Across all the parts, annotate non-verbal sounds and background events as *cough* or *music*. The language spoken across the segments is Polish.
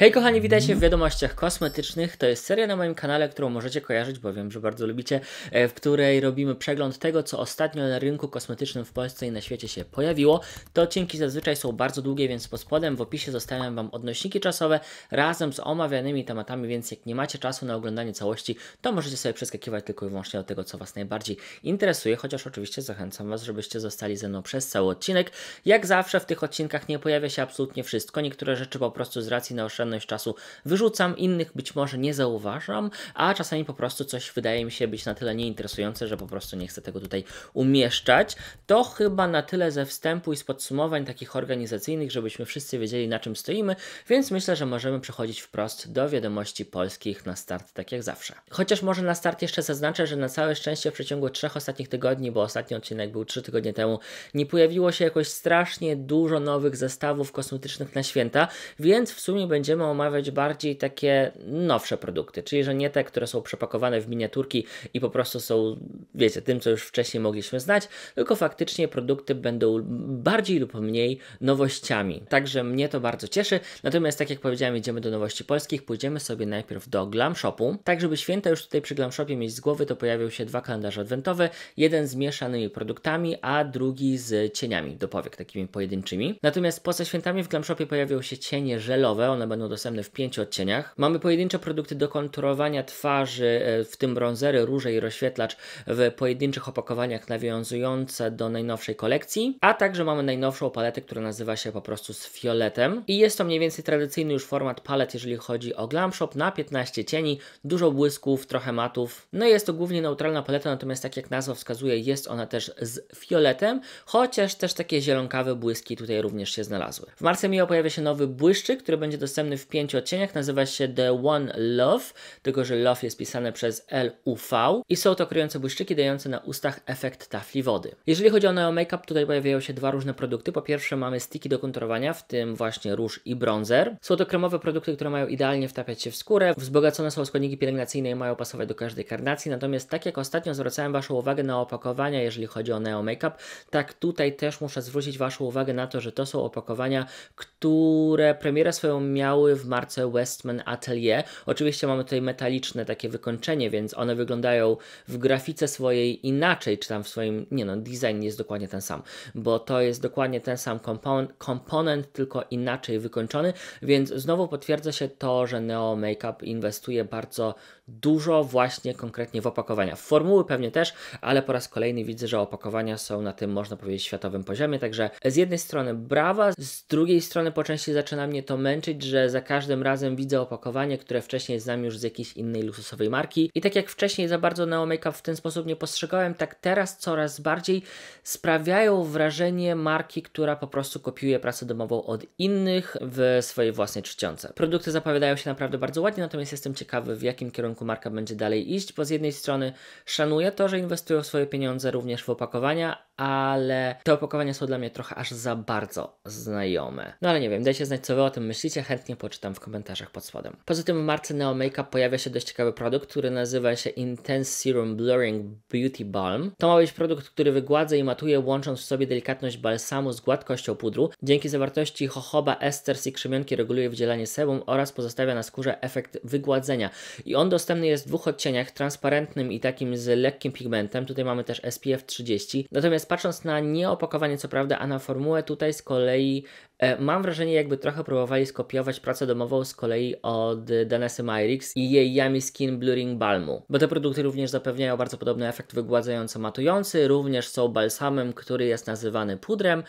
Hej kochani, witajcie w wiadomościach kosmetycznych. To jest seria na moim kanale, którą możecie kojarzyć, bo wiem, że bardzo lubicie, e, w której robimy przegląd tego, co ostatnio na rynku kosmetycznym w Polsce i na świecie się pojawiło. Te odcinki zazwyczaj są bardzo długie, więc pod spodem w opisie zostawiam Wam odnośniki czasowe razem z omawianymi tematami, więc jak nie macie czasu na oglądanie całości, to możecie sobie przeskakiwać tylko i wyłącznie do tego, co Was najbardziej interesuje, chociaż oczywiście zachęcam Was, żebyście zostali ze mną przez cały odcinek. Jak zawsze w tych odcinkach nie pojawia się absolutnie wszystko, niektóre rzeczy po prostu z racji na oszczędność czasu wyrzucam, innych być może nie zauważam, a czasami po prostu coś wydaje mi się być na tyle nieinteresujące, że po prostu nie chcę tego tutaj umieszczać. To chyba na tyle ze wstępu i z podsumowań takich organizacyjnych, żebyśmy wszyscy wiedzieli na czym stoimy, więc myślę, że możemy przechodzić wprost do wiadomości polskich na start, tak jak zawsze. Chociaż może na start jeszcze zaznaczę, że na całe szczęście w przeciągu trzech ostatnich tygodni, bo ostatni odcinek był trzy tygodnie temu, nie pojawiło się jakoś strasznie dużo nowych zestawów kosmetycznych na święta, więc w sumie będziemy będziemy omawiać bardziej takie nowsze produkty, czyli że nie te, które są przepakowane w miniaturki i po prostu są, wiecie, tym, co już wcześniej mogliśmy znać, tylko faktycznie produkty będą bardziej lub mniej nowościami. Także mnie to bardzo cieszy. Natomiast, tak jak powiedziałem, idziemy do nowości polskich, pójdziemy sobie najpierw do Glam Shopu. Tak, żeby święta już tutaj przy Glam Shopie mieć z głowy, to pojawią się dwa kalendarze adwentowe, jeden z mieszanymi produktami, a drugi z cieniami do powiek, takimi pojedynczymi. Natomiast poza świętami w Glam Shopie pojawią się cienie żelowe, one będą będą dostępne w pięciu odcieniach. Mamy pojedyncze produkty do konturowania twarzy, e, w tym bronzery, róże i rozświetlacz w pojedynczych opakowaniach nawiązujące do najnowszej kolekcji, a także mamy najnowszą paletę, która nazywa się po prostu z fioletem i jest to mniej więcej tradycyjny już format palet, jeżeli chodzi o Glam Shop na 15 cieni, dużo błysków, trochę matów. No i jest to głównie neutralna paleta, natomiast tak jak nazwa wskazuje, jest ona też z fioletem, chociaż też takie zielonkawe błyski tutaj również się znalazły. W marce Mio pojawia się nowy błyszczyk, który będzie dostępny w pięciu odcieniach, nazywa się The One Love, tylko że love jest pisane przez L-U-V i są to kryjące błyszczyki dające na ustach efekt tafli wody. Jeżeli chodzi o Neo Makeup, tutaj pojawiają się dwa różne produkty. Po pierwsze mamy stiki do konturowania, w tym właśnie róż i bronzer. Są to kremowe produkty, które mają idealnie wtapiać się w skórę, wzbogacone są składniki pielęgnacyjne i mają pasować do każdej karnacji, natomiast tak jak ostatnio zwracałem Waszą uwagę na opakowania, jeżeli chodzi o Neo Makeup, tak tutaj też muszę zwrócić Waszą uwagę na to, że to są opakowania, które premierę swoją miały w marce Westman Atelier. Oczywiście mamy tutaj metaliczne takie wykończenie, więc one wyglądają w grafice swojej inaczej, czy tam w swoim, nie no, design jest dokładnie ten sam, bo to jest dokładnie ten sam komponent, komponent tylko inaczej wykończony, więc znowu potwierdza się to, że Neo Makeup inwestuje bardzo dużo właśnie konkretnie w opakowania. formuły pewnie też, ale po raz kolejny widzę, że opakowania są na tym, można powiedzieć, światowym poziomie. Także z jednej strony brawa, z drugiej strony po części zaczyna mnie to męczyć, że za każdym razem widzę opakowanie, które wcześniej znam już z jakiejś innej luksusowej marki. I tak jak wcześniej za bardzo Neo Makeup w ten sposób nie postrzegałem, tak teraz coraz bardziej sprawiają wrażenie marki, która po prostu kopiuje pracę domową od innych w swojej własnej czcionce. Produkty zapowiadają się naprawdę bardzo ładnie, natomiast jestem ciekawy, w jakim kierunku kierunku marka będzie dalej iść, bo z jednej strony szanuję to, że inwestują swoje pieniądze również w opakowania, ale te opakowania są dla mnie trochę aż za bardzo znajome. No ale nie wiem, dajcie znać, co wy o tym myślicie, chętnie poczytam w komentarzach pod spodem. Poza tym w marce Neo Makeup pojawia się dość ciekawy produkt, który nazywa się Intense Serum Blurring Beauty Balm. To ma być produkt, który wygładza i matuje, łącząc w sobie delikatność balsamu z gładkością pudru. Dzięki zawartości jojoba, esters i krzemionki reguluje wydzielanie sebum oraz pozostawia na skórze efekt wygładzenia. I on dostępny jest w dwóch odcieniach, transparentnym i takim z lekkim pigmentem. Tutaj mamy też SPF 30. Natomiast Natomiast patrząc na nie opakowanie, co prawda, a na formułę, tutaj z kolei E, mam wrażenie, jakby trochę próbowali skopiować pracę domową z kolei od Danesy Myrix i jej Yami Skin Blurring Balmu, bo te produkty również zapewniają bardzo podobny efekt wygładzająco-matujący, również są balsamem, który jest nazywany pudrem,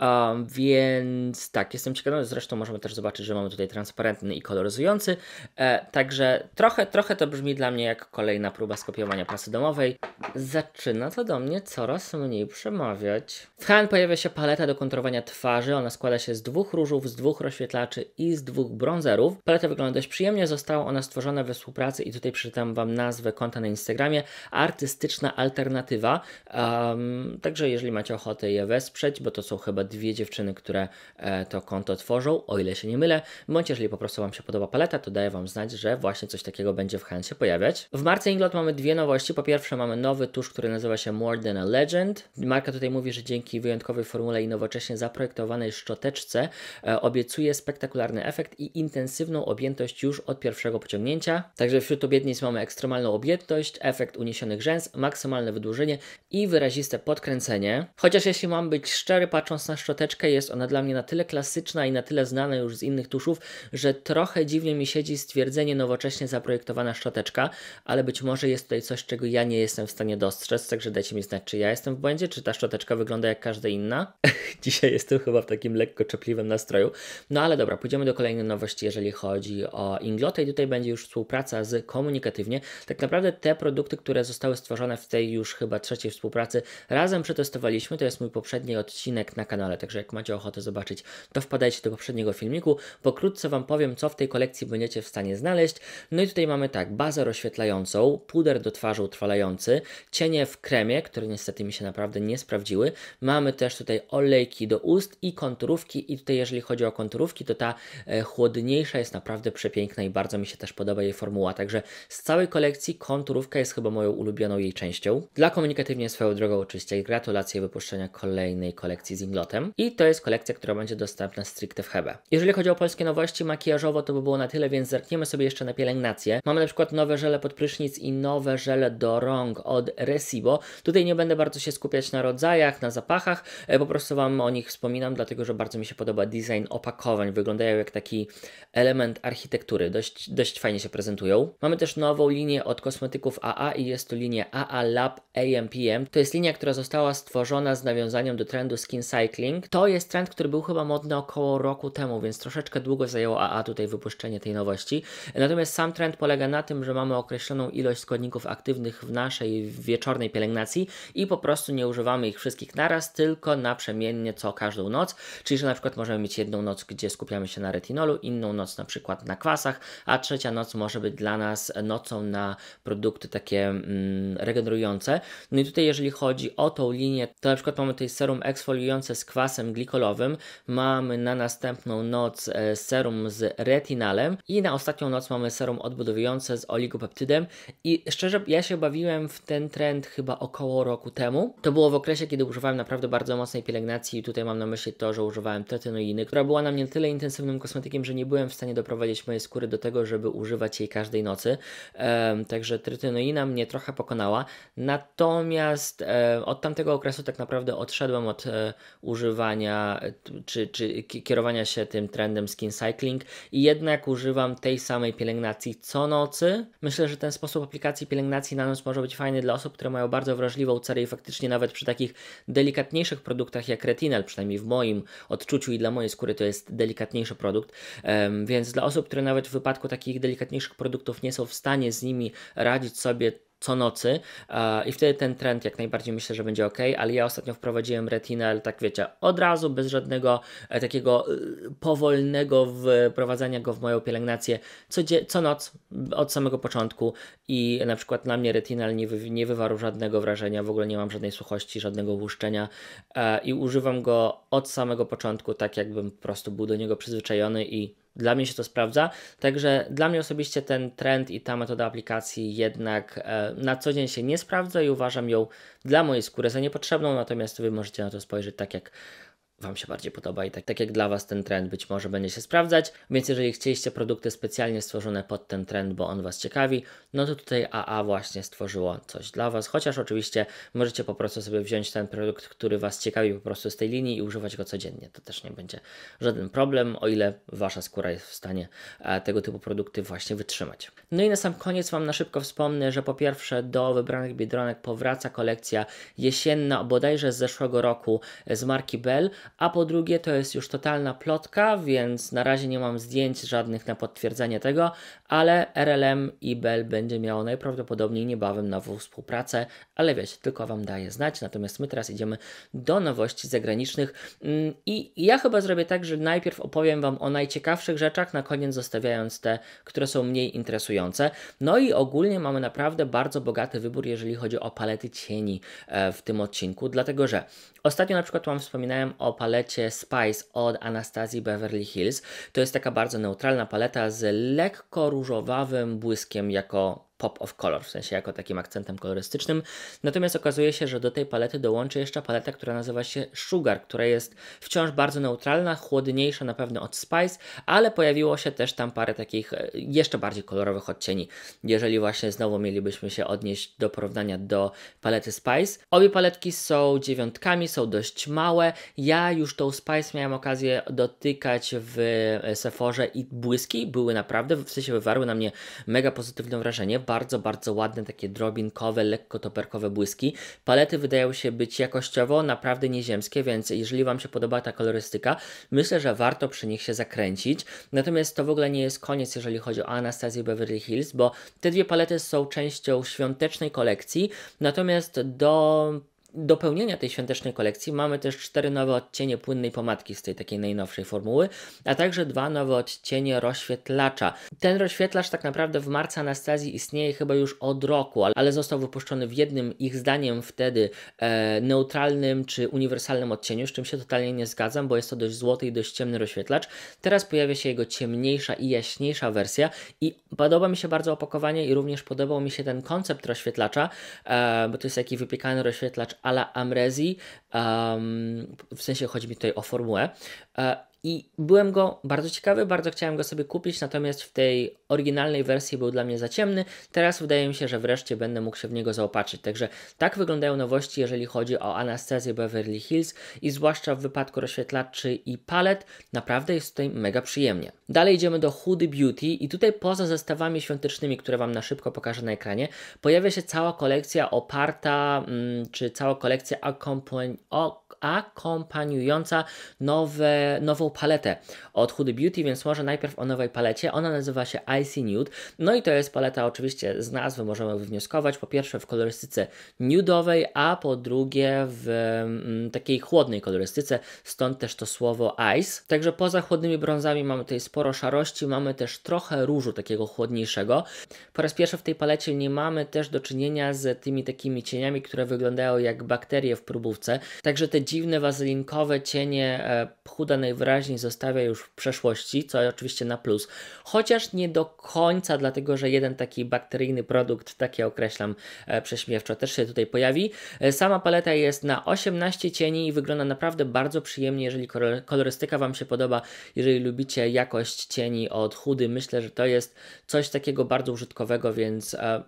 um, więc tak, jestem ciekawy, zresztą możemy też zobaczyć, że mamy tutaj transparentny i koloryzujący, e, także trochę, trochę to brzmi dla mnie jak kolejna próba skopiowania pracy domowej. Zaczyna to do mnie coraz mniej przemawiać. W Han pojawia się paleta do kontrowania twarzy, ona składa się z dwóch różów, z dwóch rozświetlaczy i z dwóch bronzerów. Paleta wygląda dość przyjemnie, została ona stworzona we współpracy i tutaj przeczytam Wam nazwę konta na Instagramie, artystyczna alternatywa. Um, także jeżeli macie ochotę je wesprzeć, bo to są chyba dwie dziewczyny, które e, to konto tworzą, o ile się nie mylę, bądź jeżeli po prostu Wam się podoba paleta, to daję Wam znać, że właśnie coś takiego będzie w chęci się pojawiać. W marce Inglot mamy dwie nowości. Po pierwsze mamy nowy tusz, który nazywa się More Than a Legend. Marka tutaj mówi, że dzięki wyjątkowej formule i nowocześnie zaprojektowanej szczoteczce E, obiecuje spektakularny efekt i intensywną objętość już od pierwszego pociągnięcia. Także wśród obietnic mamy ekstremalną objętość, efekt uniesionych rzęs, maksymalne wydłużenie i wyraziste podkręcenie. Chociaż jeśli mam być szczery, patrząc na szczoteczkę, jest ona dla mnie na tyle klasyczna i na tyle znana już z innych tuszów, że trochę dziwnie mi siedzi stwierdzenie nowocześnie zaprojektowana szczoteczka, ale być może jest tutaj coś, czego ja nie jestem w stanie dostrzec, także dajcie mi znać, czy ja jestem w błędzie, czy ta szczoteczka wygląda jak każda inna. *laughs* Dzisiaj jestem chyba w takim lekko czepliwym nastroju. No ale dobra, pójdziemy do kolejnej nowości, jeżeli chodzi o Inglotę i tutaj będzie już współpraca z Komunikatywnie. Tak naprawdę te produkty, które zostały stworzone w tej już chyba trzeciej współpracy, razem przetestowaliśmy. To jest mój poprzedni odcinek na kanale, także jak macie ochotę zobaczyć, to wpadajcie do poprzedniego filmiku. Pokrótce Wam powiem, co w tej kolekcji będziecie w stanie znaleźć. No i tutaj mamy tak, bazę oświetlającą, puder do twarzy utrwalający, cienie w kremie, które niestety mi się naprawdę nie sprawdziły. Mamy też tutaj olejki do ust i konturówki i tutaj, jeżeli chodzi o konturówki, to ta e, chłodniejsza jest naprawdę przepiękna i bardzo mi się też podoba jej formuła. Także z całej kolekcji konturówka jest chyba moją ulubioną jej częścią. Dla komunikatywnie swoją drogą oczywiście gratulacje wypuszczenia kolejnej kolekcji z Inglotem I to jest kolekcja, która będzie dostępna stricte w Hebe. Jeżeli chodzi o polskie nowości makijażowo, to by było na tyle, więc zerkniemy sobie jeszcze na pielęgnację. Mamy na przykład nowe żele pod prysznic i nowe żele do rąk od Resibo. Tutaj nie będę bardzo się skupiać na rodzajach, na zapachach, e, po prostu Wam o nich wspominam, dlatego że bardzo mi się się podoba design opakowań, wyglądają jak taki element architektury, dość, dość fajnie się prezentują. Mamy też nową linię od kosmetyków AA i jest to linia AA Lab AMPM. To jest linia, która została stworzona z nawiązaniem do trendu skin cycling. To jest trend, który był chyba modny około roku temu, więc troszeczkę długo zajęło AA tutaj wypuszczenie tej nowości. Natomiast sam trend polega na tym, że mamy określoną ilość składników aktywnych w naszej wieczornej pielęgnacji i po prostu nie używamy ich wszystkich naraz, tylko naprzemiennie co każdą noc, czyli że na przykład przykład możemy mieć jedną noc, gdzie skupiamy się na retinolu, inną noc na przykład na kwasach, a trzecia noc może być dla nas nocą na produkty takie mm, regenerujące. No i tutaj jeżeli chodzi o tą linię, to na przykład mamy tutaj serum eksfoliujące z kwasem glikolowym, mamy na następną noc e, serum z retinalem i na ostatnią noc mamy serum odbudowujące z oligopeptydem i szczerze ja się bawiłem w ten trend chyba około roku temu. To było w okresie, kiedy używałem naprawdę bardzo mocnej pielęgnacji i tutaj mam na myśli to, że używałem retinoiny, która była na mnie tyle intensywnym kosmetykiem, że nie byłem w stanie doprowadzić mojej skóry do tego, żeby używać jej każdej nocy. E, także trytynoina mnie trochę pokonała. Natomiast e, od tamtego okresu tak naprawdę odszedłem od e, używania e, czy, czy kierowania się tym trendem skin cycling i jednak używam tej samej pielęgnacji co nocy. Myślę, że ten sposób aplikacji pielęgnacji na noc może być fajny dla osób, które mają bardzo wrażliwą cerę i faktycznie nawet przy takich delikatniejszych produktach jak retinal, przynajmniej w moim odczuciu, odczuciu i dla mojej skóry to jest delikatniejszy produkt, więc dla osób, które nawet w wypadku takich delikatniejszych produktów nie są w stanie z nimi radzić sobie, co nocy e, i wtedy ten trend jak najbardziej myślę, że będzie ok, ale ja ostatnio wprowadziłem retinel, tak wiecie, od razu, bez żadnego e, takiego e, powolnego wprowadzania go w moją pielęgnację co, co noc, od samego początku i na przykład na mnie retinel nie, wy- nie wywarł żadnego wrażenia, w ogóle nie mam żadnej suchości, żadnego błyszczenia i używam go od samego początku, tak jakbym po prostu był do niego przyzwyczajony i dla mnie się to sprawdza. Także dla mnie osobiście ten trend i ta metoda aplikacji jednak e, na co dzień się nie sprawdza i uważam ją dla mojej skóry za niepotrzebną, natomiast Wy możecie na to spojrzeć tak, jak Wam się bardziej podoba i tak, tak jak dla Was ten trend być może będzie się sprawdzać. Więc jeżeli chcieliście produkty specjalnie stworzone pod ten trend, bo on Was ciekawi, no to tutaj AA właśnie stworzyło coś dla Was. Chociaż oczywiście możecie po prostu sobie wziąć ten produkt, który Was ciekawi po prostu z tej linii i używać go codziennie. To też nie będzie żaden problem, o ile Wasza skóra jest w stanie e, tego typu produkty właśnie wytrzymać. No i na sam koniec Wam na szybko wspomnę, że po pierwsze do wybranych biedronek powraca kolekcja jesienna bodajże z zeszłego roku z marki Bell, a po drugie to jest już totalna plotka, więc na razie nie mam zdjęć żadnych na potwierdzenie tego, ale RLM i Bell będzie miało najprawdopodobniej niebawem nową współpracę, ale wiecie, tylko Wam daję znać, natomiast my teraz idziemy do nowości zagranicznych mm, i ja chyba zrobię tak, że najpierw opowiem Wam o najciekawszych rzeczach, na koniec zostawiając te, które są mniej interesujące. No i ogólnie mamy naprawdę bardzo bogaty wybór, jeżeli chodzi o palety cieni e, w tym odcinku, dlatego że ostatnio na przykład Wam wspominałem o palecie Spice od Anastazji Beverly Hills. To jest taka bardzo neutralna paleta z lekko różowawym błyskiem jako pop of color, w sensie jako takim akcentem kolorystycznym. Natomiast okazuje się, że do tej palety dołączy jeszcze paleta, która nazywa się Sugar, która jest wciąż bardzo neutralna, chłodniejsza na pewno od Spice, ale pojawiło się też tam parę takich e, jeszcze bardziej kolorowych odcieni. Jeżeli właśnie znowu mielibyśmy się odnieść do porównania do palety Spice. Obie paletki są dziewiątkami, są dość małe. Ja już tą Spice miałem okazję dotykać w e, Sephorze i błyski były naprawdę, w sensie wywarły na mnie mega pozytywne wrażenie bardzo, bardzo ładne, takie drobinkowe, lekko toperkowe błyski. Palety wydają się być jakościowo naprawdę nieziemskie, więc jeżeli Wam się podoba ta kolorystyka, myślę, że warto przy nich się zakręcić. Natomiast to w ogóle nie jest koniec, jeżeli chodzi o Anastazję Beverly Hills, bo te dwie palety są częścią świątecznej kolekcji, natomiast do dopełnienia tej świątecznej kolekcji mamy też cztery nowe odcienie płynnej pomadki z tej takiej najnowszej formuły, a także dwa nowe odcienie rozświetlacza. Ten rozświetlacz tak naprawdę w marca Anastazji istnieje chyba już od roku, ale został wypuszczony w jednym ich zdaniem wtedy e, neutralnym czy uniwersalnym odcieniu, z czym się totalnie nie zgadzam, bo jest to dość złoty i dość ciemny rozświetlacz. Teraz pojawia się jego ciemniejsza i jaśniejsza wersja i podoba mi się bardzo opakowanie i również podobał mi się ten koncept rozświetlacza, e, bo to jest taki wypiekany rozświetlacz ala Amrezi, um, w sensie chodzi mi tutaj o formułę, e, i byłem go bardzo ciekawy, bardzo chciałem go sobie kupić, natomiast w tej oryginalnej wersji był dla mnie za ciemny. Teraz wydaje mi się, że wreszcie będę mógł się w niego zaopatrzyć. Także tak wyglądają nowości, jeżeli chodzi o anestezję Beverly Hills i zwłaszcza w wypadku rozświetlaczy i palet. Naprawdę jest tutaj mega przyjemnie. Dalej idziemy do Hoodie Beauty i tutaj poza zestawami świątecznymi, które Wam na szybko pokażę na ekranie, pojawia się cała kolekcja oparta, mm, czy cała kolekcja akompaniująca nowe, nową paletę od Huda Beauty, więc może najpierw o nowej palecie. Ona nazywa się Icy Nude. No i to jest paleta oczywiście z nazwy możemy wywnioskować. Po pierwsze w kolorystyce nudowej, a po drugie w mm, takiej chłodnej kolorystyce, stąd też to słowo ice. Także poza chłodnymi brązami mamy tutaj sporo szarości, mamy też trochę różu takiego chłodniejszego. Po raz pierwszy w tej palecie nie mamy też do czynienia z tymi takimi cieniami, które wyglądają jak bakterie w próbówce. Także te dziwne wazelinkowe cienie e, chuda najwyraźniej zostawia już w przeszłości, co oczywiście na plus. Chociaż nie do końca, dlatego że jeden taki bakteryjny produkt, takie określam e, prześmiewczo, też się tutaj pojawi. E, sama paleta jest na 18 cieni i wygląda naprawdę bardzo przyjemnie, jeżeli kolorystyka Wam się podoba, jeżeli lubicie jakość cieni od chudy, myślę, że to jest coś takiego bardzo użytkowego, więc... E,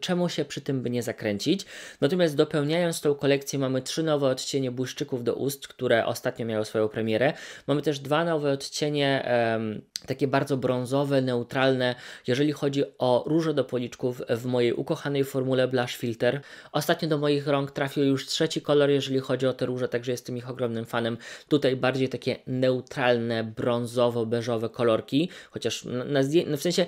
czemu się przy tym by nie zakręcić. Natomiast dopełniając tą kolekcję mamy trzy nowe odcienie błyszczyków do ust, które ostatnio miały swoją premierę. Mamy też dwa nowe odcienie um, takie bardzo brązowe, neutralne, jeżeli chodzi o róże do policzków w mojej ukochanej formule Blush Filter. Ostatnio do moich rąk trafił już trzeci kolor, jeżeli chodzi o te róże, także jestem ich ogromnym fanem. Tutaj bardziej takie neutralne, brązowo-beżowe kolorki, chociaż na, na, w sensie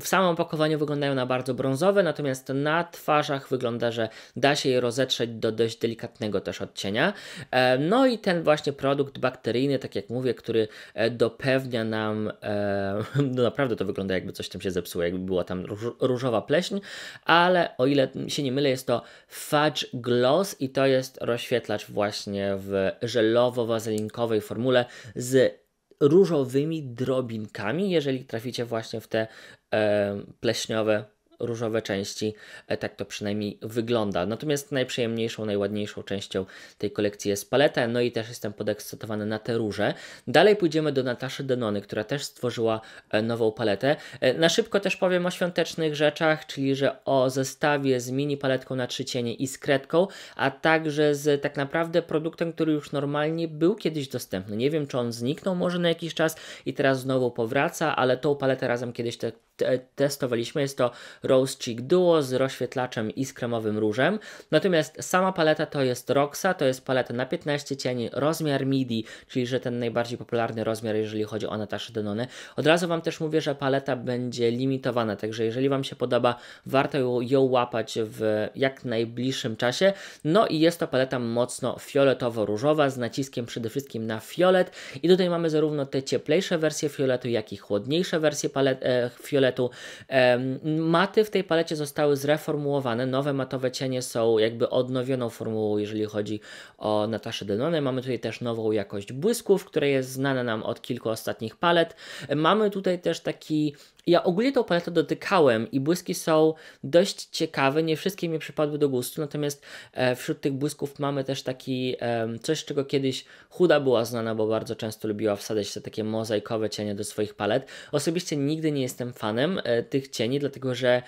w samym opakowaniu wyglądają na bardzo brązowe, natomiast natomiast na twarzach wygląda, że da się je rozetrzeć do dość delikatnego też odcienia. E, no i ten właśnie produkt bakteryjny, tak jak mówię, który e, dopewnia nam, e, *laughs* no naprawdę to wygląda jakby coś tam się zepsuło, jakby była tam różowa pleśń, ale o ile się nie mylę, jest to Fudge Gloss i to jest rozświetlacz właśnie w żelowo-wazelinkowej formule z różowymi drobinkami, jeżeli traficie właśnie w te e, pleśniowe różowe części, e, tak to przynajmniej wygląda. Natomiast najprzyjemniejszą, najładniejszą częścią tej kolekcji jest paleta, no i też jestem podekscytowany na te róże. Dalej pójdziemy do Nataszy Denony, która też stworzyła e, nową paletę. E, na szybko też powiem o świątecznych rzeczach, czyli że o zestawie z mini paletką na trzy cienie i z kredką, a także z tak naprawdę produktem, który już normalnie był kiedyś dostępny. Nie wiem, czy on zniknął może na jakiś czas i teraz znowu powraca, ale tą paletę razem kiedyś te, te, testowaliśmy. Jest to Rose Cheek Duo z rozświetlaczem i z kremowym różem. Natomiast sama paleta to jest Roxa, to jest paleta na 15 cieni, rozmiar midi, czyli że ten najbardziej popularny rozmiar, jeżeli chodzi o Nataszę Denone. Od razu Wam też mówię, że paleta będzie limitowana, także jeżeli Wam się podoba, warto ją, ją łapać w jak najbliższym czasie. No i jest to paleta mocno fioletowo-różowa, z naciskiem przede wszystkim na fiolet i tutaj mamy zarówno te cieplejsze wersje fioletu, jak i chłodniejsze wersje palet, e, fioletu. E, maty w tej palecie zostały zreformułowane, nowe matowe cienie są jakby odnowioną formułą, jeżeli chodzi o Nataszę Denonę. Mamy tutaj też nową jakość błysków, która jest znana nam od kilku ostatnich palet. Mamy tutaj też taki ja ogólnie tą paletę dotykałem i błyski są dość ciekawe, nie wszystkie mi przypadły do gustu, natomiast e, wśród tych błysków mamy też taki coś, czego kiedyś Huda była znana, bo bardzo często lubiła wsadzać te takie mozaikowe cienie do swoich palet. Osobiście nigdy nie jestem fanem e, tych cieni, dlatego że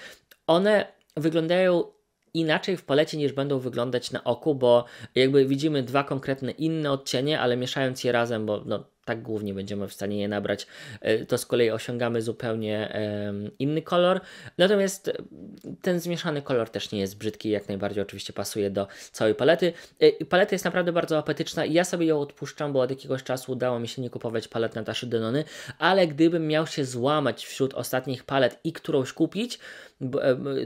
one wyglądają inaczej w palecie niż będą wyglądać na oku, bo jakby widzimy dwa konkretne inne odcienie, ale mieszając je razem, bo no, tak głównie będziemy w stanie je nabrać, e, to z kolei osiągamy zupełnie inny kolor. Natomiast e, ten zmieszany kolor też nie jest brzydki, jak najbardziej oczywiście pasuje do całej palety. E, paleta jest naprawdę bardzo apetyczna i ja sobie ją odpuszczam, bo od jakiegoś czasu udało mi się nie kupować palet Nataszy Denony, ale gdybym miał się złamać wśród ostatnich palet i którąś kupić,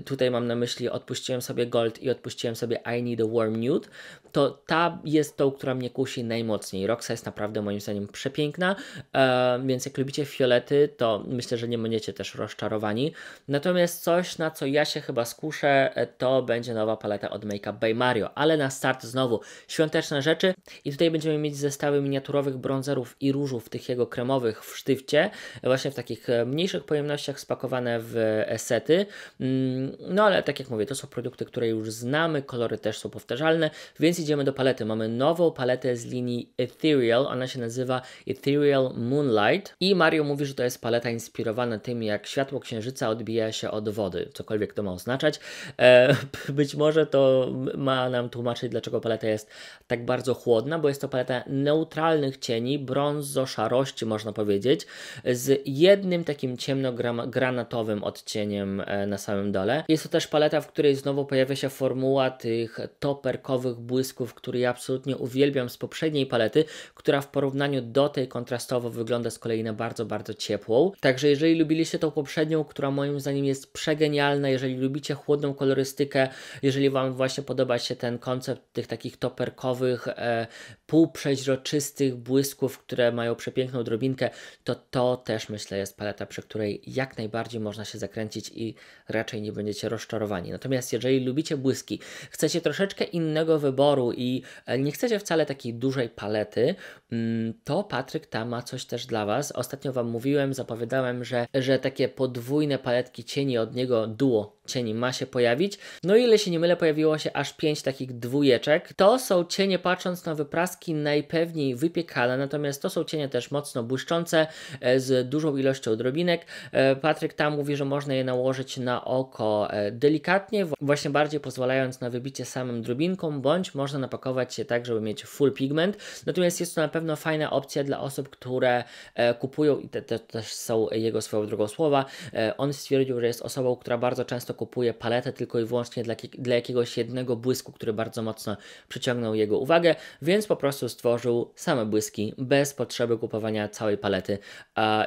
tutaj mam na myśli odpuściłem sobie Gold i odpuściłem sobie I Need a Warm Nude, to ta jest tą, która mnie kusi najmocniej. Roxa jest naprawdę moim zdaniem przepiękna, e, więc jak lubicie fiolety, to myślę, że nie będziecie też rozczarowani. Natomiast coś, na co ja się chyba skuszę, e, to będzie nowa paleta od Make Up by Mario, ale na start znowu świąteczne rzeczy i tutaj będziemy mieć zestawy miniaturowych bronzerów i różów, tych jego kremowych w sztywcie, właśnie w takich e, mniejszych pojemnościach spakowane w sety. Mm, no ale tak jak mówię, to są produkty, które już znamy, kolory też są powtarzalne, więc idziemy do palety. Mamy nową paletę z linii Ethereal, ona się nazywa Ethereal Moonlight i Mario mówi, że to jest paleta inspirowana tym, jak światło księżyca odbija się od wody, cokolwiek to ma oznaczać. E, *laughs* być może to ma nam tłumaczyć, dlaczego paleta jest tak bardzo chłodna, bo jest to paleta neutralnych cieni, brązo-szarości można powiedzieć, z jednym takim ciemnogranatowym odcieniem e, na samym dole. Jest to też paleta, w której znowu pojawia się formuła tych toperkowych błysków, który ja absolutnie uwielbiam z poprzedniej palety, która w porównaniu do tej kontrastowo wygląda z kolei na bardzo, bardzo ciepłą. Także jeżeli lubiliście tą poprzednią, która moim zdaniem jest przegenialna, jeżeli lubicie chłodną kolorystykę, jeżeli Wam właśnie podoba się ten koncept tych takich toperkowych, e, półprzeźroczystych błysków, które mają przepiękną drobinkę, to to też myślę jest paleta, przy której jak najbardziej można się zakręcić i raczej nie będziecie rozczarowani. Natomiast jeżeli lubicie błyski, chcecie troszeczkę innego wyboru i e, nie chcecie wcale takiej dużej palety, mm, to Patryk ta ma coś też dla Was. Ostatnio Wam mówiłem, zapowiadałem, że, że takie podwójne paletki cieni od niego, duo cieni ma się pojawić. No i ile się nie mylę, pojawiło się aż pięć takich dwójeczek. To są cienie, patrząc na wypraski, najpewniej wypiekane, natomiast to są cienie też mocno błyszczące, e, z dużą ilością drobinek. E, Patryk tam mówi, że można je nałożyć na oko e, delikatnie, właśnie bardziej pozwalając na wybicie samym drobinką, bądź można napakować się tak, żeby mieć full pigment. Natomiast jest to na pewno fajna opcja dla osób, które e, kupują i te, te też są jego swoją drogą słowa. E, on stwierdził, że jest osobą, która bardzo często kupuje paletę tylko i wyłącznie dla, dla jakiegoś jednego błysku, który bardzo mocno przyciągnął jego uwagę, więc po prostu stworzył same błyski bez potrzeby kupowania całej palety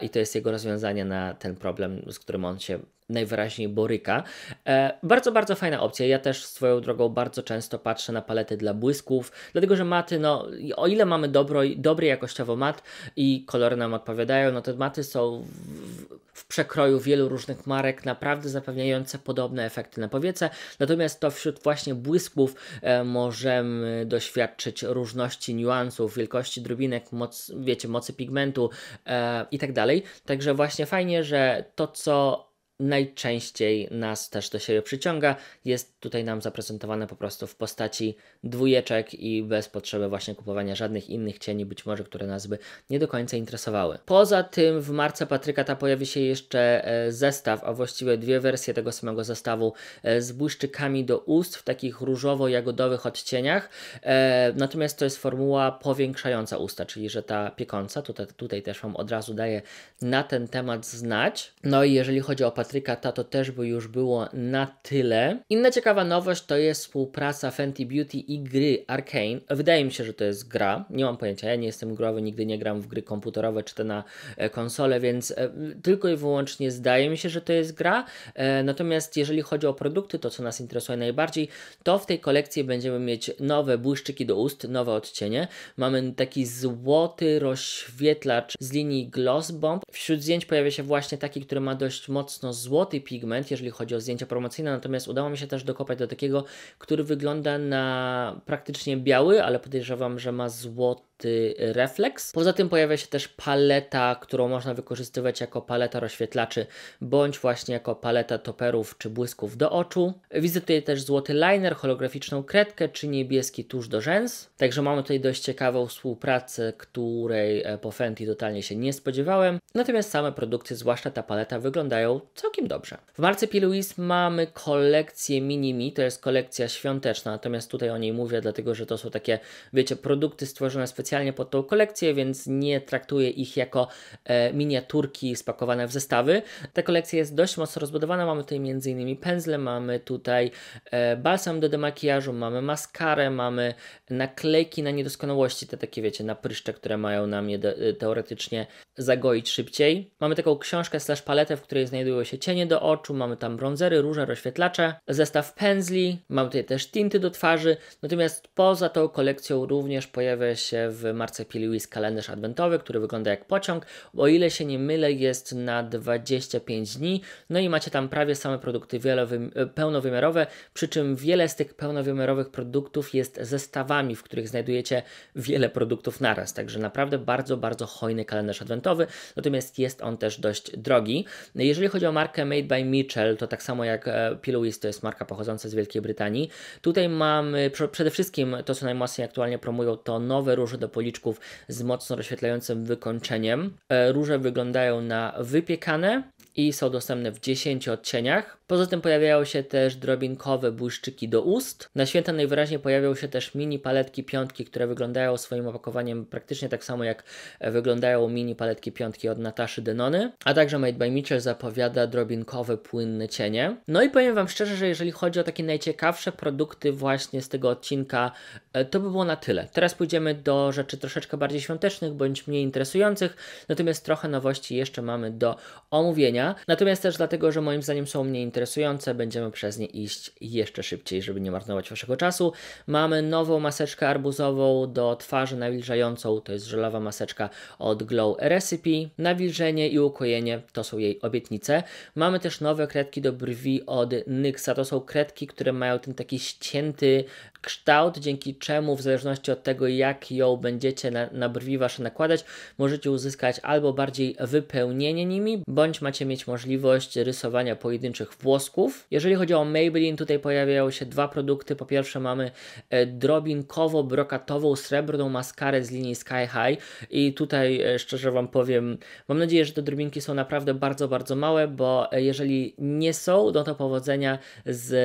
i to jest jego rozwiązanie na ten problem, z którym on się najwyraźniej boryka. E, bardzo, bardzo fajna opcja. Ja też swoją drogą bardzo często patrzę na palety dla błysków, dlatego że maty, no o ile mamy dobro, dobry jakościowo mat i kolory nam odpowiadają, no te maty są w, w przekroju wielu różnych marek naprawdę zapewniające podobne efekty na powiece, natomiast to wśród właśnie błysków e, możemy doświadczyć różności niuansów, wielkości drobinek, moc, wiecie, mocy pigmentu e, i tak dalej. Także właśnie fajnie, że to co najczęściej nas też do siebie przyciąga. Jest tutaj nam zaprezentowane po prostu w postaci dwójeczek i bez potrzeby właśnie kupowania żadnych innych cieni, być może, które nas by nie do końca interesowały. Poza tym w marce Patryka ta pojawi się jeszcze e, zestaw, a właściwie dwie wersje tego samego zestawu e, z błyszczykami do ust w takich różowo-jagodowych odcieniach. E, natomiast to jest formuła powiększająca usta, czyli że ta piekąca, tutaj, tutaj też Wam od razu daje na ten temat znać. No i jeżeli chodzi o Patryka, Patryka Tato też by już było na tyle. Inna ciekawa nowość to jest współpraca Fenty Beauty i gry Arcane. Wydaje mi się, że to jest gra. Nie mam pojęcia, ja nie jestem growy, nigdy nie gram w gry komputerowe czy te na e, konsole, więc e, tylko i wyłącznie zdaje mi się, że to jest gra. E, natomiast jeżeli chodzi o produkty, to co nas interesuje najbardziej, to w tej kolekcji będziemy mieć nowe błyszczyki do ust, nowe odcienie. Mamy taki złoty rozświetlacz z linii Gloss Bomb. Wśród zdjęć pojawia się właśnie taki, który ma dość mocno złoty pigment, jeżeli chodzi o zdjęcia promocyjne, natomiast udało mi się też dokopać do takiego, który wygląda na praktycznie biały, ale podejrzewam, że ma złoty Y, refleks. Poza tym pojawia się też paleta, którą można wykorzystywać jako paleta rozświetlaczy, bądź właśnie jako paleta toperów czy błysków do oczu. Widzę tutaj też złoty liner, holograficzną kredkę czy niebieski tusz do rzęs. Także mamy tutaj dość ciekawą współpracę, której e, po Fenty totalnie się nie spodziewałem. Natomiast same produkty, zwłaszcza ta paleta, wyglądają całkiem dobrze. W marce P. Louis mamy kolekcję mini mi. to jest kolekcja świąteczna, natomiast tutaj o niej mówię, dlatego że to są takie, wiecie, produkty stworzone specjalnie specjalnie pod tą kolekcję, więc nie traktuję ich jako e, miniaturki spakowane w zestawy. Ta kolekcja jest dość mocno rozbudowana, mamy tutaj m.in. pędzle, mamy tutaj e, balsam do demakijażu, mamy maskarę, mamy naklejki na niedoskonałości, te takie wiecie, na pryszcze, które mają nam je e, teoretycznie zagoić szybciej. Mamy taką książkę slash paletę, w której znajdują się cienie do oczu, mamy tam bronzery, róże, rozświetlacze, zestaw pędzli, mamy tutaj też tinty do twarzy, natomiast poza tą kolekcją również pojawia się w w marce Piliwis kalendarz adwentowy, który wygląda jak pociąg. O ile się nie mylę, jest na 25 dni. No i macie tam prawie same produkty e, pełnowymiarowe, przy czym wiele z tych pełnowymiarowych produktów jest zestawami, w których znajdujecie wiele produktów naraz. Także naprawdę bardzo, bardzo hojny kalendarz adwentowy, natomiast jest on też dość drogi. Jeżeli chodzi o markę Made by Mitchell, to tak samo jak e, Piliwis, to jest marka pochodząca z Wielkiej Brytanii. Tutaj mamy przede wszystkim to, co najmocniej aktualnie promują, to nowe róże do policzków z mocno rozświetlającym wykończeniem. E, róże wyglądają na wypiekane i są dostępne w 10 odcieniach. Poza tym pojawiają się też drobinkowe błyszczyki do ust. Na święta najwyraźniej pojawią się też mini paletki piątki, które wyglądają swoim opakowaniem praktycznie tak samo jak e, wyglądają mini paletki piątki od Nataszy Denony. A także Made by Mitchell zapowiada drobinkowe płynne cienie. No i powiem Wam szczerze, że jeżeli chodzi o takie najciekawsze produkty właśnie z tego odcinka E, to by było na tyle. Teraz pójdziemy do rzeczy troszeczkę bardziej świątecznych bądź mniej interesujących, natomiast trochę nowości jeszcze mamy do omówienia. Natomiast też dlatego, że moim zdaniem są mniej interesujące, będziemy przez nie iść jeszcze szybciej, żeby nie marnować waszego czasu. Mamy nową maseczkę arbuzową do twarzy nawilżającą, to jest żelowa maseczka od Glow Recipe. Nawilżenie i ukojenie to są jej obietnice. Mamy też nowe kredki do brwi od Nyxa, to są kredki, które mają ten taki ścięty kształt, dzięki czemu, w zależności od tego, jak ją będziecie na, na brwi wasze nakładać, możecie uzyskać albo bardziej wypełnienie nimi, bądź macie mieć możliwość rysowania pojedynczych włosków. Jeżeli chodzi o Maybelline, tutaj pojawiają się dwa produkty. Po pierwsze mamy e, drobinkowo-brokatową srebrną maskarę z linii Sky High i tutaj e, szczerze Wam powiem, mam nadzieję, że te drobinki są naprawdę bardzo, bardzo małe, bo e, jeżeli nie są, no to powodzenia z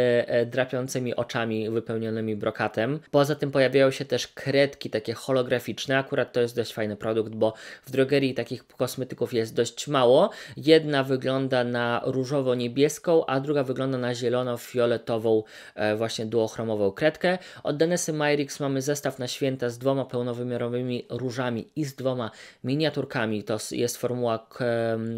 drapiącymi oczami wypełnionymi brokatem. Poza tym tym pojawiają się też kredki takie holograficzne. Akurat to jest dość fajny produkt, bo w drogerii takich kosmetyków jest dość mało. Jedna wygląda na różowo-niebieską, a druga wygląda na zielono-fioletową, e, właśnie duochromową kredkę. Od Denesy Myrix mamy zestaw na święta z dwoma pełnowymiarowymi różami i z dwoma miniaturkami. To jest formuła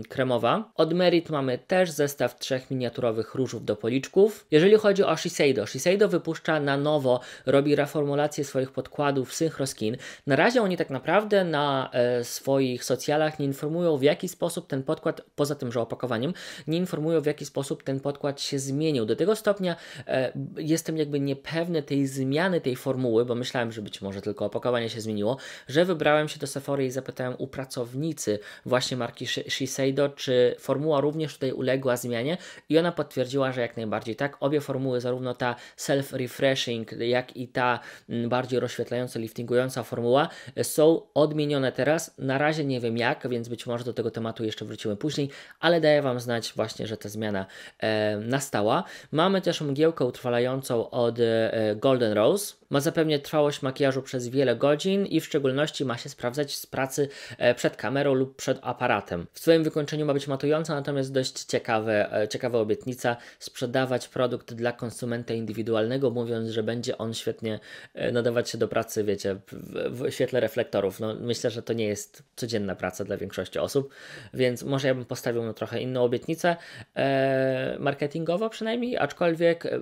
kremowa. Od Merit mamy też zestaw trzech miniaturowych różów do policzków. Jeżeli chodzi o Shiseido, Shiseido wypuszcza na nowo, robi reformulację symulację swoich podkładów SynchroSkin. Na razie oni tak naprawdę na e, swoich socjalach nie informują w jaki sposób ten podkład, poza tym, że opakowaniem, nie informują w jaki sposób ten podkład się zmienił. Do tego stopnia e, jestem jakby niepewny tej zmiany tej formuły, bo myślałem, że być może tylko opakowanie się zmieniło, że wybrałem się do Sephory i zapytałem u pracownicy właśnie marki Shiseido, czy formuła również tutaj uległa zmianie i ona potwierdziła, że jak najbardziej tak. Obie formuły, zarówno ta self-refreshing, jak i ta Mm, bardziej rozświetlająca, liftingująca formuła, e, są odmienione teraz. Na razie nie wiem jak, więc być może do tego tematu jeszcze wrócimy później, ale daję Wam znać właśnie, że ta zmiana e, nastała. Mamy też mgiełkę utrwalającą od e, Golden Rose. Ma zapewnić trwałość makijażu przez wiele godzin i w szczególności ma się sprawdzać z pracy e, przed kamerą lub przed aparatem. W swoim wykończeniu ma być matująca, natomiast dość ciekawe, e, ciekawa obietnica sprzedawać produkt dla konsumenta indywidualnego, mówiąc, że będzie on świetnie E, nadawać się do pracy, wiecie, w świetle reflektorów. No, myślę, że to nie jest codzienna praca dla większości osób, więc może ja bym postawił na trochę inną obietnicę, e, marketingowo przynajmniej, aczkolwiek e,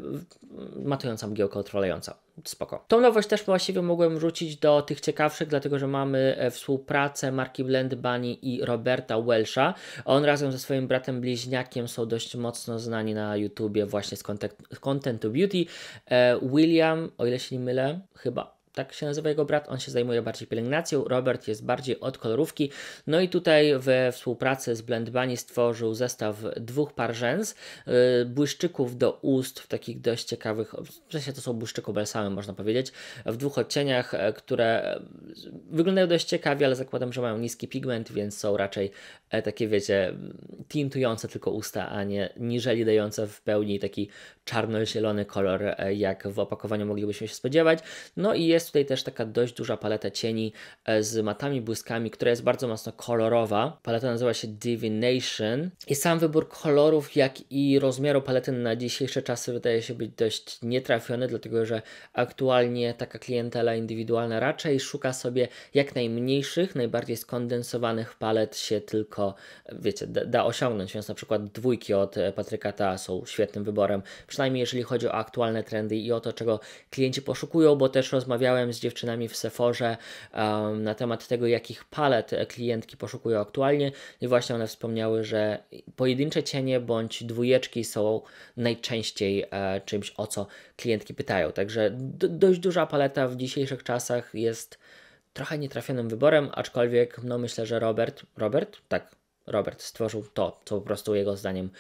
matującą giełkę kontrolującą spoko. Tą nowość też właściwie mogłem wrzucić do tych ciekawszych, dlatego że mamy e, współpracę marki Blend Bunny i Roberta Welsha. On razem ze swoim bratem bliźniakiem są dość mocno znani na YouTubie właśnie z Content, content to Beauty. E, William, o ile się nie mylę, chyba tak się nazywa jego brat, on się zajmuje bardziej pielęgnacją, Robert jest bardziej od kolorówki. No i tutaj we współpracy z Blend Bunny stworzył zestaw dwóch par rzęs, yy, błyszczyków do ust w takich dość ciekawych, w sensie to są błyszczyki balsamy można powiedzieć, w dwóch odcieniach, e, które e, wyglądają dość ciekawie, ale zakładam, że mają niski pigment, więc są raczej e, takie wiecie, tintujące tylko usta, a nie niżeli dające w pełni taki czarno-zielony kolor, jak w opakowaniu moglibyśmy się spodziewać. No i jest jest tutaj też taka dość duża paleta cieni e, z matami błyskami, która jest bardzo mocno kolorowa. Paleta nazywa się Divination i sam wybór kolorów, jak i rozmiaru palety na dzisiejsze czasy wydaje się być dość nietrafiony, dlatego że aktualnie taka klientela indywidualna raczej szuka sobie jak najmniejszych, najbardziej skondensowanych palet się tylko, wiecie, da, da osiągnąć, więc na przykład dwójki od e, Patryka Ta są świetnym wyborem, przynajmniej jeżeli chodzi o aktualne trendy i o to, czego klienci poszukują, bo też rozmawiałem rozmawiałem z dziewczynami w Seforze um, na temat tego, jakich palet klientki poszukują aktualnie no i właśnie one wspomniały, że pojedyncze cienie bądź dwójeczki są najczęściej e, czymś, o co klientki pytają. Także dość duża paleta w dzisiejszych czasach jest trochę nietrafionym wyborem, aczkolwiek no myślę, że Robert, Robert? Tak, Robert stworzył to, co po prostu jego zdaniem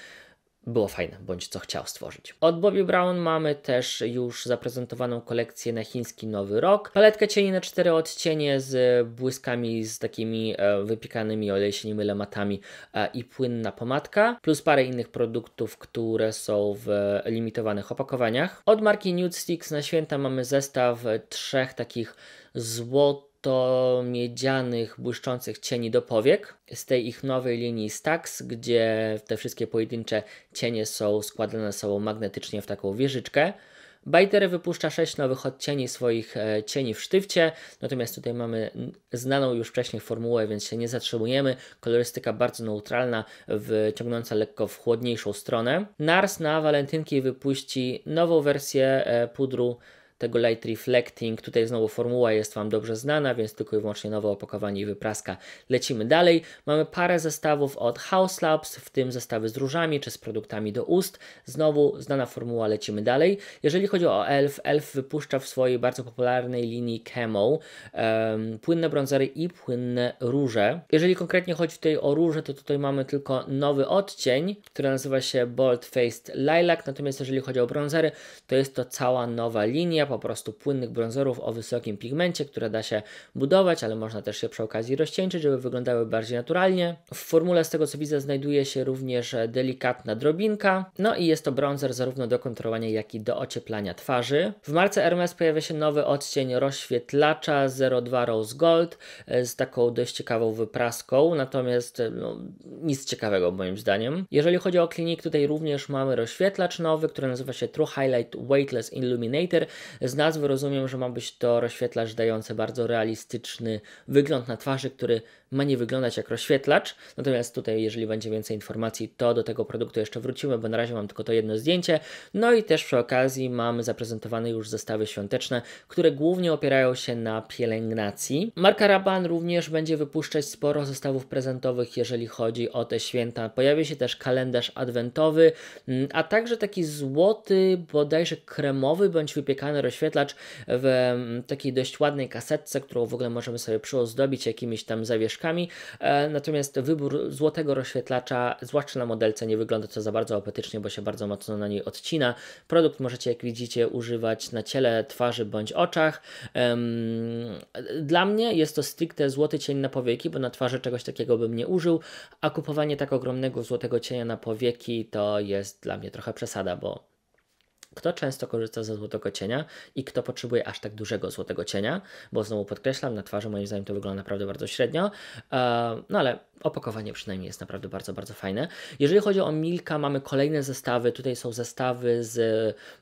było fajne, bądź co chciał stworzyć. Od Bobby Brown mamy też już zaprezentowaną kolekcję na chiński Nowy Rok. Paletkę cieni na cztery odcienie z błyskami, z takimi e, wypiekanymi, o się nie mylę, matami e, i płynna pomadka, plus parę innych produktów, które są w limitowanych opakowaniach. Od marki Nude Sticks na święta mamy zestaw trzech takich złotych gęsto miedzianych, błyszczących cieni do powiek z tej ich nowej linii Stax, gdzie te wszystkie pojedyncze cienie są składane są magnetycznie w taką wieżyczkę. Bajter wypuszcza 6 nowych odcieni swoich e, cieni w sztywcie, natomiast tutaj mamy znaną już wcześniej formułę, więc się nie zatrzymujemy. Kolorystyka bardzo neutralna, wyciągnąca lekko w chłodniejszą stronę. Nars na walentynki wypuści nową wersję e, pudru tego Light Reflecting. Tutaj znowu formuła jest Wam dobrze znana, więc tylko i wyłącznie nowe opakowanie i wypraska. Lecimy dalej. Mamy parę zestawów od House Labs, w tym zestawy z różami czy z produktami do ust. Znowu znana formuła, lecimy dalej. Jeżeli chodzi o Elf, Elf wypuszcza w swojej bardzo popularnej linii Camo um, płynne brązery i płynne róże. Jeżeli konkretnie chodzi tutaj o róże, to tutaj mamy tylko nowy odcień, który nazywa się Bold Faced Lilac, natomiast jeżeli chodzi o brązery, to jest to cała nowa linia po prostu płynnych brązorów o wysokim pigmencie, które da się budować, ale można też je przy okazji rozcieńczyć, żeby wyglądały bardziej naturalnie. W formule z tego co widzę znajduje się również delikatna drobinka, no i jest to brązer zarówno do kontrolowania jak i do ocieplania twarzy. W marce Hermes pojawia się nowy odcień rozświetlacza 02 Rose Gold e, z taką dość ciekawą wypraską, natomiast e, no, nic ciekawego moim zdaniem. Jeżeli chodzi o klinik, tutaj również mamy rozświetlacz nowy, który nazywa się True Highlight Weightless Illuminator z nazwy rozumiem, że ma być to rozświetlacz dający bardzo realistyczny wygląd na twarzy, który ma nie wyglądać jak rozświetlacz. Natomiast tutaj, jeżeli będzie więcej informacji, to do tego produktu jeszcze wrócimy, bo na razie mam tylko to jedno zdjęcie. No i też przy okazji mamy zaprezentowane już zestawy świąteczne, które głównie opierają się na pielęgnacji. Marka Raban również będzie wypuszczać sporo zestawów prezentowych, jeżeli chodzi o te święta. Pojawi się też kalendarz adwentowy, mm, a także taki złoty, bodajże kremowy bądź wypiekany rozświetlacz w mm, takiej dość ładnej kasetce, którą w ogóle możemy sobie przyozdobić jakimiś tam zawieszkami. E, natomiast wybór złotego rozświetlacza, zwłaszcza na modelce, nie wygląda to za bardzo apetycznie, bo się bardzo mocno na niej odcina. Produkt możecie, jak widzicie, używać na ciele, twarzy bądź oczach. Dla mnie jest to stricte złoty cień na powieki, bo na twarzy czegoś takiego bym nie użył, a kupowanie tak ogromnego złotego cienia na powieki to jest dla mnie trochę przesada, bo kto często korzysta ze złotego cienia i kto potrzebuje aż tak dużego złotego cienia, bo znowu podkreślam, na twarzy moim zdaniem to wygląda naprawdę bardzo średnio, e, no ale opakowanie przynajmniej jest naprawdę bardzo, bardzo fajne. Jeżeli chodzi o Milka, mamy kolejne zestawy, tutaj są zestawy z,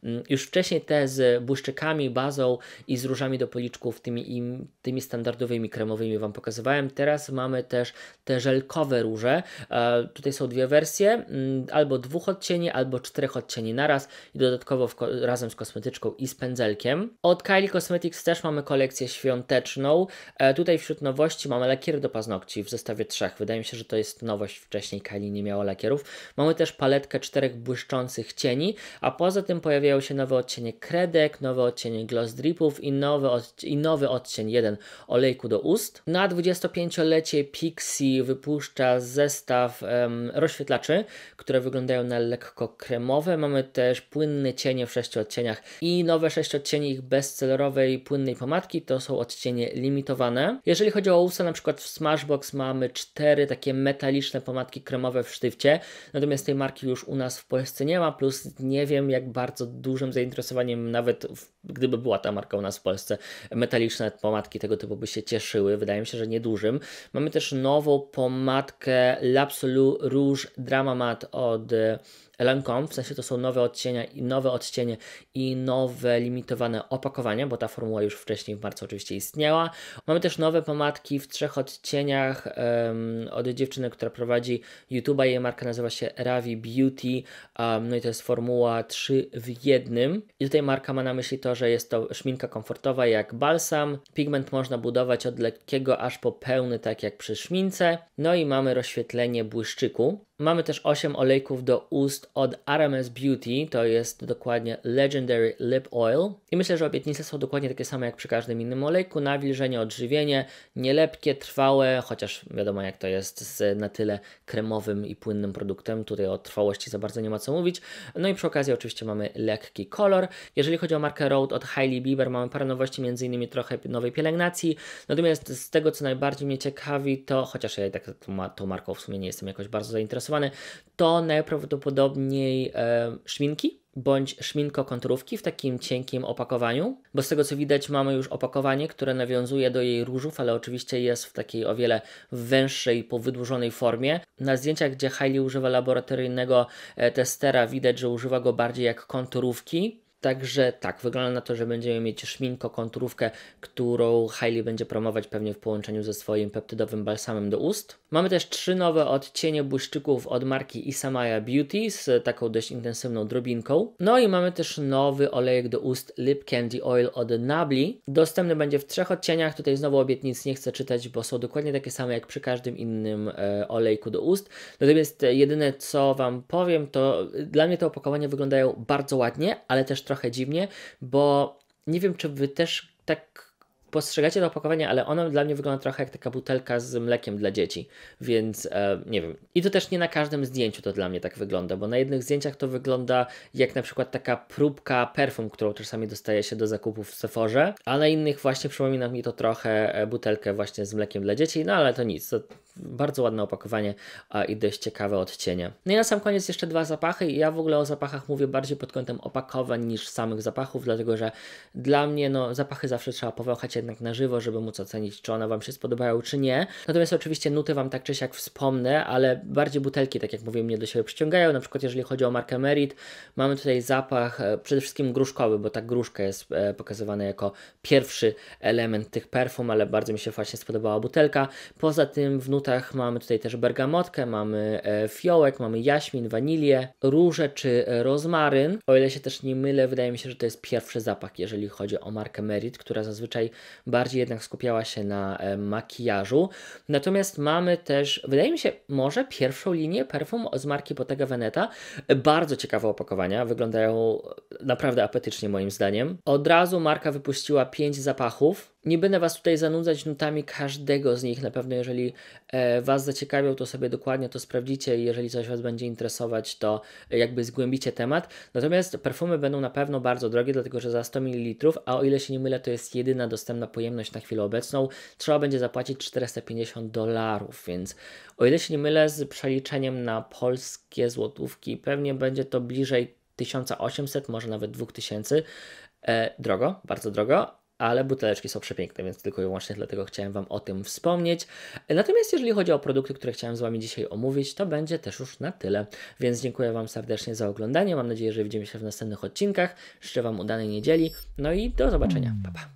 mm, już wcześniej te z błyszczykami, bazą i z różami do policzków, tymi, tymi standardowymi kremowymi Wam pokazywałem. Teraz mamy też te żelkowe róże, e, tutaj są dwie wersje, mm, albo dwóch odcieni, albo czterech odcieni naraz i dodatkowo razem z kosmetyczką i z pędzelkiem. Od Kylie Cosmetics też mamy kolekcję świąteczną. E, tutaj wśród nowości mamy lakier do paznokci w zestawie trzech. Wydaje mi się, że to jest nowość. Wcześniej Kylie nie miała lakierów. Mamy też paletkę czterech błyszczących cieni, a poza tym pojawiają się nowe odcienie kredek, nowe odcienie gloss dripów i nowy, odci i nowy odcień jeden olejku do ust. Na 25-lecie Pixie wypuszcza zestaw rozświetlaczy, które wyglądają na lekko kremowe. Mamy też płynny cień w sześciu odcieniach i nowe sześć odcieni ich bezcelerowej płynnej pomadki to są odcienie limitowane. Jeżeli chodzi o usta, na przykład w Smashbox mamy cztery takie metaliczne pomadki kremowe w sztywcie, natomiast tej marki już u nas w Polsce nie ma, plus nie wiem jak bardzo dużym zainteresowaniem nawet gdyby była ta marka u nas w Polsce, metaliczne pomadki tego typu by się cieszyły, wydaje mi się, że niedużym. Mamy też nową pomadkę L'Absolu Rouge Drama od Lancome, w sensie to są nowe odcienia i nowe odcienie i nowe limitowane opakowania, bo ta formuła już wcześniej w marcu oczywiście istniała. Mamy też nowe pomadki w trzech odcieniach um, od dziewczyny, która prowadzi YouTube'a. Jej marka nazywa się Ravi Beauty. Um, no i to jest formuła 3 w 1. I tutaj marka ma na myśli to, że jest to szminka komfortowa jak balsam. Pigment można budować od lekkiego aż po pełny, tak jak przy szmince. No i mamy rozświetlenie błyszczyku. Mamy też 8 olejków do ust od Aramis Beauty, to jest dokładnie Legendary Lip Oil. I myślę, że obietnice są dokładnie takie same jak przy każdym innym olejku. Nawilżenie, odżywienie, nielepkie, trwałe, chociaż wiadomo jak to jest z na tyle kremowym i płynnym produktem. Tutaj o trwałości za bardzo nie ma co mówić. No i przy okazji oczywiście mamy lekki kolor. Jeżeli chodzi o markę Road od Hailey Bieber, mamy parę nowości, m.in. trochę nowej pielęgnacji. Natomiast z tego, co najbardziej mnie ciekawi, to chociaż ja i tak tą, tą marką w sumie nie jestem jakoś bardzo zainteresowany, to najprawdopodobniej e, szminki bądź szminko konturówki w takim cienkim opakowaniu, bo z tego co widać mamy już opakowanie, które nawiązuje do jej różów, ale oczywiście jest w takiej o wiele węższej, powydłużonej formie. Na zdjęciach, gdzie Hailey używa laboratoryjnego e, testera, widać, że używa go bardziej jak konturówki, Także tak, wygląda na to, że będziemy mieć szminko, konturówkę, którą Hailey będzie promować pewnie w połączeniu ze swoim peptydowym balsamem do ust. Mamy też trzy nowe odcienie błyszczyków od marki Isamaya Beauty z taką dość intensywną drobinką. No i mamy też nowy olejek do ust Lip Candy Oil od Nabli. Dostępny będzie w trzech odcieniach. Tutaj znowu obietnic nie chcę czytać, bo są dokładnie takie same jak przy każdym innym e, olejku do ust. Natomiast jedyne co Wam powiem, to dla mnie te opakowania wyglądają bardzo ładnie, ale też trochę trochę dziwnie, bo nie wiem, czy wy też tak postrzegacie to opakowanie, ale ono dla mnie wygląda trochę jak taka butelka z mlekiem dla dzieci, więc e, nie wiem. I to też nie na każdym zdjęciu to dla mnie tak wygląda, bo na jednych zdjęciach to wygląda jak na przykład taka próbka perfum, którą czasami dostaje się do zakupów w Seforze, a na innych właśnie przypomina mi to trochę e, butelkę właśnie z mlekiem dla dzieci, no ale to nic, to bardzo ładne opakowanie a, i dość ciekawe odcienie. No i na sam koniec jeszcze dwa zapachy. Ja w ogóle o zapachach mówię bardziej pod kątem opakowań niż samych zapachów, dlatego że dla mnie no, zapachy zawsze trzeba powąchać jednak na żywo, żeby móc ocenić, czy one Wam się spodobają, czy nie. Natomiast oczywiście nuty Wam tak czy siak wspomnę, ale bardziej butelki, tak jak mówiłem, mnie do siebie przyciągają. Na przykład jeżeli chodzi o markę Merit, mamy tutaj zapach e, przede wszystkim gruszkowy, bo ta gruszka jest e, pokazywana jako pierwszy element tych perfum, ale bardzo mi się właśnie spodobała butelka. Poza tym w nutach mamy tutaj też bergamotkę, mamy e, fiołek, mamy jaśmin, wanilię, róże czy rozmaryn. O ile się też nie mylę, wydaje mi się, że to jest pierwszy zapach, jeżeli chodzi o markę Merit, która zazwyczaj bardziej jednak skupiała się na e, makijażu. Natomiast mamy też, wydaje mi się, może pierwszą linię perfum z marki Bottega Veneta. Bardzo ciekawe opakowania, wyglądają naprawdę apetycznie moim zdaniem. Od razu marka wypuściła 5 zapachów, nie będę Was tutaj zanudzać nutami każdego z nich. Na pewno, jeżeli e, Was zaciekawią, to sobie dokładnie to sprawdzicie i jeżeli coś Was będzie interesować, to jakby zgłębicie temat. Natomiast perfumy będą na pewno bardzo drogie, dlatego że za 100 ml, a o ile się nie mylę, to jest jedyna dostępna pojemność na chwilę obecną, trzeba będzie zapłacić 450 dolarów, więc o ile się nie mylę, z przeliczeniem na polskie złotówki pewnie będzie to bliżej 1800, może nawet 2000. E, drogo, bardzo drogo, ale buteleczki są przepiękne, więc tylko i wyłącznie dlatego chciałem Wam o tym wspomnieć. Natomiast jeżeli chodzi o produkty, które chciałem z Wami dzisiaj omówić, to będzie też już na tyle. Więc dziękuję Wam serdecznie za oglądanie. Mam nadzieję, że widzimy się w następnych odcinkach. Życzę Wam udanej niedzieli. No i do zobaczenia. Pa, pa.